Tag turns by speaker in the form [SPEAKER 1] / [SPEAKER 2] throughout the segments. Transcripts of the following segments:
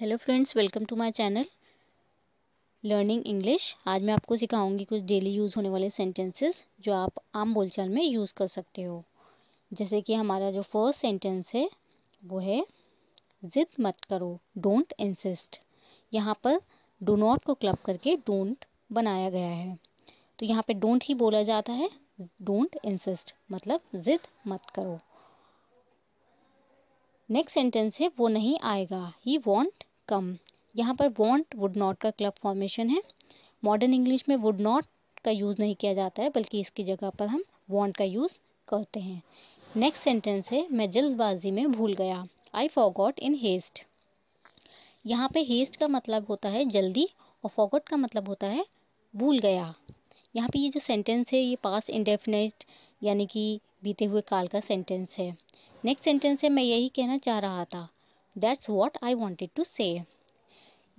[SPEAKER 1] hello friends welcome to my channel learning English आज मैं आपको सिखाऊंगी कुछ डेली यूज़ होने वाले सेंटेंसेस जो आप आम बोलचाल में यूज़ कर सकते हो जैसे कि हमारा जो फर्स्ट सेंटेंस है वो है ज़िद मत करो डोंट इंसिस्ट यहाँ पर डो नॉट को क्लब करके डोंट बनाया गया है तो यहाँ पर डोंट ही बोला जाता है डोंट इंसिस्ट मतलब ज़िद मत करो नेक्स्ट सेंटेंस है वो नहीं आएगा ही वॉन्ट कम यहाँ पर वॉन्ट वुड नॉट का क्लब फॉर्मेशन है मॉडर्न इंग्लिश में वुड नॉट का यूज़ नहीं किया जाता है बल्कि इसकी जगह पर हम वॉन्ट का यूज़ करते हैं नेक्स्ट सेंटेंस है मैं जल्दबाजी में भूल गया आई फॉगॉट इन हेस्ट यहाँ पे हेस्ट का मतलब होता है जल्दी और फॉगट का मतलब होता है भूल गया यहाँ पे ये जो सेंटेंस है ये पास्ट इंडेफिनेट यानी कि बीते हुए काल का सेंटेंस है नेक्स्ट सेंटेंस है मैं यही कहना चाह रहा था that's what I wanted to say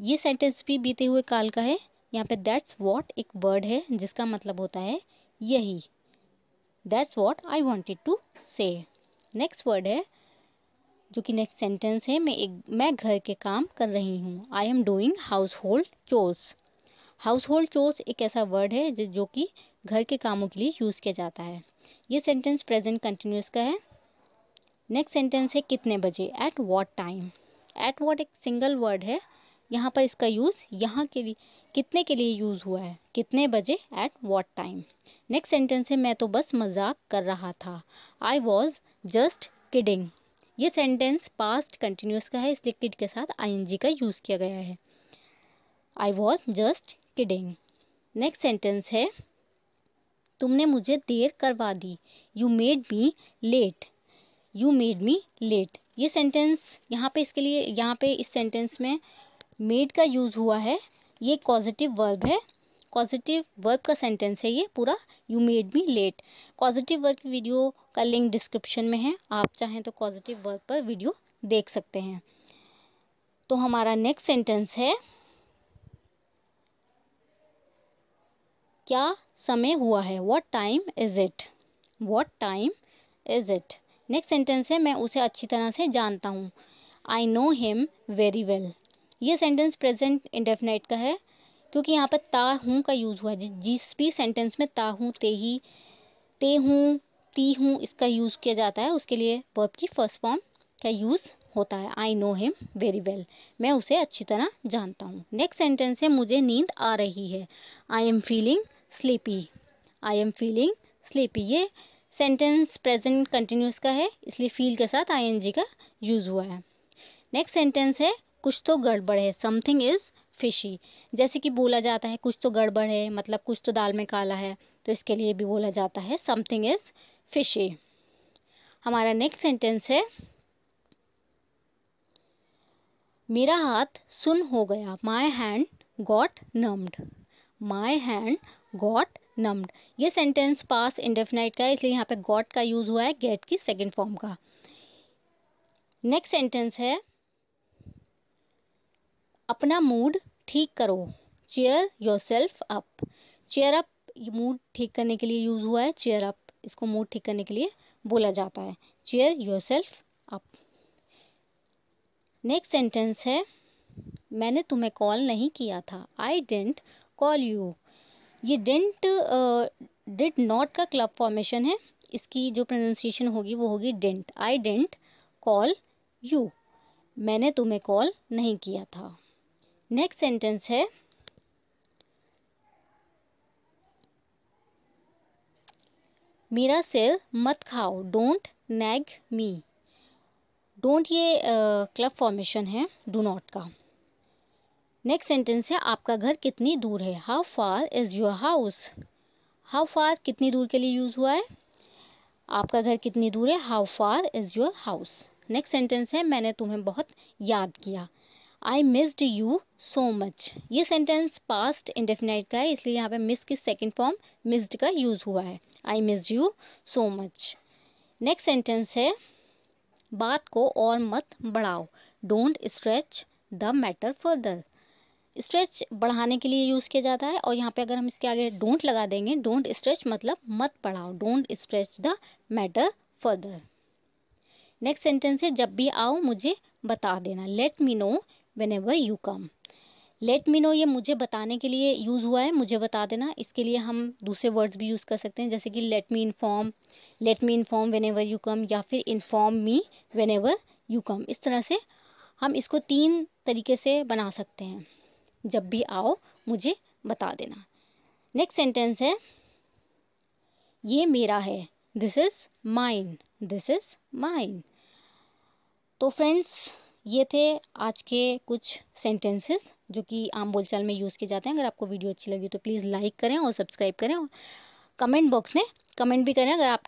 [SPEAKER 1] ये सेंटेंस भी बीते हुए काल का है यहाँ पे दैट्स वॉट एक वर्ड है जिसका मतलब होता है यही that's what I wanted to say next word है जो कि नेक्स्ट सेंटेंस है मैं एक मैं घर के काम कर रही हूँ I am doing household chores household chores एक ऐसा वर्ड है जो कि घर के कामों के लिए यूज़ किया जाता है ये सेंटेंस प्रेजेंट कंटिन्यूस का है नेक्स्ट सेंटेंस है कितने बजे at what time at what एक सिंगल वर्ड है यहाँ पर इसका यूज़ यहाँ के लिए कितने के लिए यूज़ हुआ है कितने बजे at what time next sentence है मैं तो बस मजाक कर रहा था आई वॉज जस्ट किडिंग ये सेंटेंस पास्ट कंटिन्यूस का है इसलिए किड के साथ आई का यूज़ किया गया है I was just kidding next sentence है तुमने मुझे देर करवा दी you made me late you made me late ये सेंटेंस यहाँ पे इसके लिए यहाँ पे इस सेंटेंस में मेड का यूज़ हुआ है ये पॉजिटिव वर्ब है पॉजिटिव वर्ब का सेंटेंस है ये पूरा you made me late positive verb की वीडियो का लिंक डिस्क्रिप्शन में है आप चाहें तो पॉजिटिव वर्ब पर वीडियो देख सकते हैं तो हमारा नेक्स्ट सेंटेंस है क्या समय हुआ है what time is it what time is it next sentence है मैं उसे अच्छी तरह से जानता हूँ I know him very well ये सेंटेंस प्रेजेंट इंडेफिनेट का है क्योंकि यहाँ पर ता हूँ का यूज़ हुआ है जिस भी सेंटेंस में ता हूँ ते ही ते हूँ ती हूँ इसका यूज़ किया जाता है उसके लिए वर्ब की फर्स्ट फॉर्म का यूज़ होता है I know him very well मैं उसे अच्छी तरह जानता हूँ नेक्स्ट सेंटेंस है मुझे नींद आ रही है I am feeling sleepy I am feeling sleepy ये सेंटेंस प्रेजेंट कंटिन्यूस का है इसलिए फील के साथ आईएनजी का यूज़ हुआ है नेक्स्ट सेंटेंस है कुछ तो गड़बड़ है समथिंग इज़ फिशी जैसे कि बोला जाता है कुछ तो गड़बड़ है मतलब कुछ तो दाल में काला है तो इसके लिए भी बोला जाता है समथिंग इज़ फिशी हमारा नेक्स्ट सेंटेंस है मेरा हाथ सुन हो गया my hand got numbed my hand got numbed ये सेंटेंस पास इंडेफिनाइट का है इसलिए यहाँ पे गॉट का यूज़ हुआ है गेट की सेकेंड फॉर्म का नेक्स्ट सेंटेंस है अपना मूड ठीक करो cheer yourself up cheer up mood ठीक करने के लिए यूज़ हुआ है चेयर अप इसको मूड ठीक करने के लिए बोला जाता है cheer yourself up next sentence है मैंने तुम्हें कॉल नहीं किया था आई डेंट कॉल यू ये डेंट डिड नॉट का क्लब फॉर्मेशन है इसकी जो प्रोनाउंसिएशन होगी वो होगी didn't I didn't call you मैंने तुम्हें कॉल नहीं किया था नेक्स्ट सेंटेंस है मेरा सिर मत खाओ डोंट नैग मी डोंट ये क्लब फॉर्मेशन है डू नॉट का नेक्स्ट सेंटेंस है आपका घर कितनी दूर है how far is your house how far कितनी दूर के लिए यूज़ हुआ है आपका घर कितनी दूर है how far is your house next sentence है मैंने तुम्हें बहुत याद किया I missed you so much ये सेंटेंस पास्ट इंडेफिनाइट का है इसलिए यहाँ पे मिस की सेकेंड फॉर्म मिस्ड का यूज़ हुआ है I miss you so much next sentence है बात को और मत बढ़ाओ don't stretch the matter further stretch बढ़ाने के लिए यूज़ किया जाता है और यहाँ पे अगर हम इसके आगे डोंट लगा देंगे डोंट स्ट्रेच मतलब मत पढ़ाओ don't stretch the matter further next sentence है जब भी आओ मुझे बता देना let me know whenever you come let me know ये मुझे बताने के लिए यूज़ हुआ है मुझे बता देना इसके लिए हम दूसरे वर्ड्स भी यूज़ कर सकते हैं जैसे कि let me inform let me inform whenever you come या फिर inform me whenever you come इस तरह से हम इसको तीन तरीके से बना सकते हैं जब भी आओ मुझे बता देना नेक्स्ट सेंटेंस है ये मेरा है this is mine this is mine तो फ्रेंड्स ये थे आज के कुछ सेंटेंसेस जो कि आम बोलचाल में यूज़ किए जाते हैं अगर आपको वीडियो अच्छी लगी तो प्लीज़ लाइक करें और सब्सक्राइब करें और कमेंट बॉक्स में कमेंट भी करें अगर आप